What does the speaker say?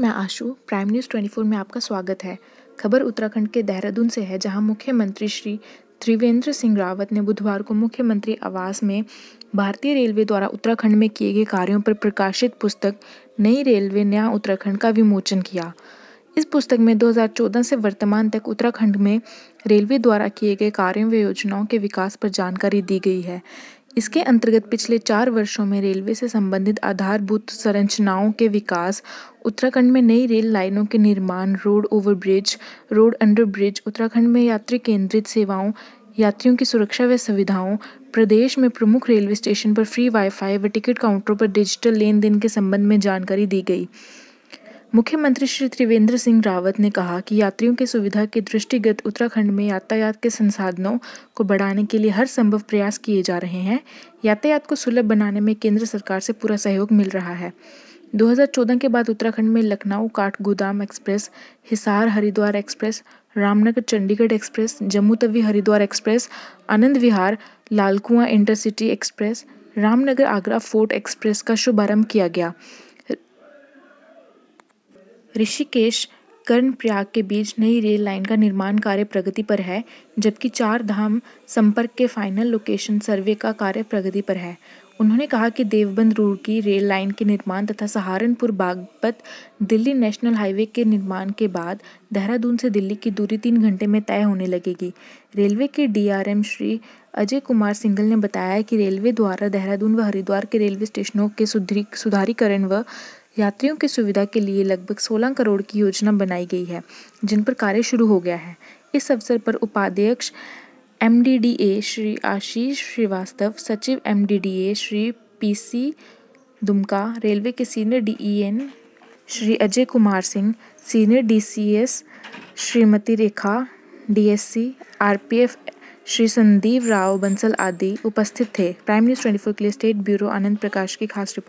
मैं आशु prime news 24 में आपका स्वागत है खबर उत्तराखंड के देहरादून से है जहां मुख्यमंत्री श्री त्रिवेंद्र सिंह रावत ने बुधवार को मुख्यमंत्री आवास में भारतीय रेलवे द्वारा उत्तराखंड में किए गए कार्यों पर प्रकाशित पुस्तक नई रेलवे नया उत्तराखंड का विमोचन किया इस पुस्तक में 2014 से वर्तमान तक उत्तराखंड में रेलवे द्वारा किए गए कार्यों व योजनाओं के विकास पर जानकारी दी गई है इसके अंतर्गत पिछले चार वर्षों में रेलवे से संबंधित आधारभूत संरचनाओं के विकास उत्तराखंड में नई रेल लाइनों के निर्माण road overbridge road underbridge Uttarakhand में यात्री केंद्रित सेवाओं यात्रियों की सुरक्षा व सुविधाओं प्रदेश में प्रमुख रेलवे स्टेशन पर फ्री वाईफाई व टिकट काउंटरों पर डिजिटल लेन देन के संबंध में जानकारी दी गई मुख्यमंत्री श्री त्रिवेंद्र सिंह रावत ने कहा कि यात्रियों की सुविधा के दृष्टिगत उत्तराखंड में यातायात के संसाधनों को बढ़ाने के लिए हर संभव प्रयास किए जा रहे हैं यातायात को सुलभ बनाने में केंद्र सरकार से पूरा सहयोग मिल रहा है 2014 के बाद उत्तराखंड में Lucknow Kathgodam express Hisar Haridwar express Ramnagar Chandigarh express Jammu Tawi Haridwar express Anand Vihar Lalkuan intercity express Ramnagar Agra fort express का शुभारंभ किया गया ऋषिकेश कर्णप्रयाग के बीच नई रेल लाइन का निर्माण कार्य प्रगति पर है जबकि चार धाम संपर्क के फाइनल लोकेशन सर्वे का कार्य प्रगति पर है उन्होंने कहा कि देवबंद रुड़की रेल लाइन के निर्माण तथा सहारनपुर बागपत दिल्ली नेशनल हाईवे के निर्माण के बाद देहरादून से दिल्ली की दूरी तीन घंटे में तय होने लगेगी रेलवे के डीआरएम श्री अजय कुमार सिंगल ने बताया कि रेलवे द्वारा देहरादून व हरिद्वार के रेलवे स्टेशनों के सुधरी सुधारीकरण व यात्रियों की सुविधा के लिए लगभग 16 करोड़ की योजना बनाई गई है जिन पर कार्य शुरू हो गया है इस अवसर पर उपाध्यक्ष एम श्री आशीष श्रीवास्तव सचिव M Shri PC Dumka railway के senior DEN Shri Ajay Kumar Singh senior DCS Shrimati Rekha DSC RPF Shri Sandeep Rao Bansal आदि उपस्थित थे प्राइम न्यूज़ 24 के लिए स्टेट ब्यूरो आनंद प्रकाश की खास रिपोर्ट